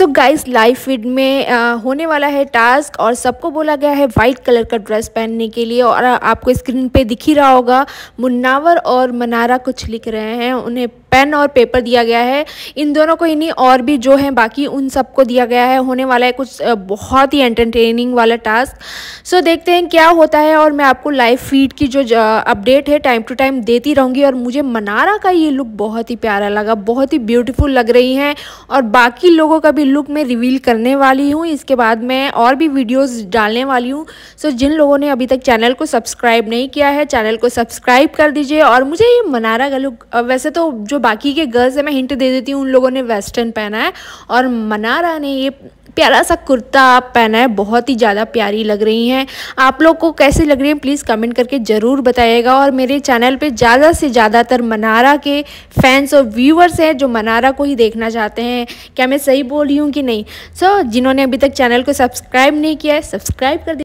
so guys live feed में आ, होने वाला है टास्क और सबको बोला गया है वाइट कलर का ड्रेस पहनने के लिए और आपको स्क्रीन पे दिख ही रहा होगा मुन्नावर और मनारा कुछ लिख रहे हैं उन्हें पेन और पेपर दिया गया है इन दोनों को ही नहीं और भी जो हैं बाकी उन सबको दिया गया है होने वाला है कुछ बहुत ही एंटरटेनिंग वाला टास्क सो so, देखते हैं क्या होता है और मैं आपको लाइव फीड की जो अपडेट है टाइम टू टाइम देती रहूँगी और मुझे मनारा का ये लुक बहुत ही प्यारा लगा बहुत ही ब्यूटीफुल लग रही हैं और बाकी लोगों का भी लुक मैं रिवील करने वाली हूँ इसके बाद मैं और भी वीडियोस डालने वाली हूँ सो so, जिन लोगों ने अभी तक चैनल को सब्सक्राइब नहीं किया है चैनल को सब्सक्राइब कर दीजिए और मुझे ये मनारा का लुक वैसे तो जो बाकी के गर्ल्स हैं मैं हिंट दे देती हूँ उन लोगों ने वेस्टर्न पहना है और मनारा ने ये प्यारा सा कुर्ता आप पहना है बहुत ही ज़्यादा प्यारी लग रही हैं आप लोग को कैसे लग रही है प्लीज़ कमेंट करके ज़रूर बताइएगा और मेरे चैनल पे ज़्यादा से ज़्यादातर मनारा के फैंस और व्यूअर्स हैं जो मनारा को ही देखना चाहते हैं क्या मैं सही बोल रही हूँ हूँ कि नहीं सो so, जिन्होंने अभी तक चैनल को सब्सक्राइब नहीं किया है सब्सक्राइब कर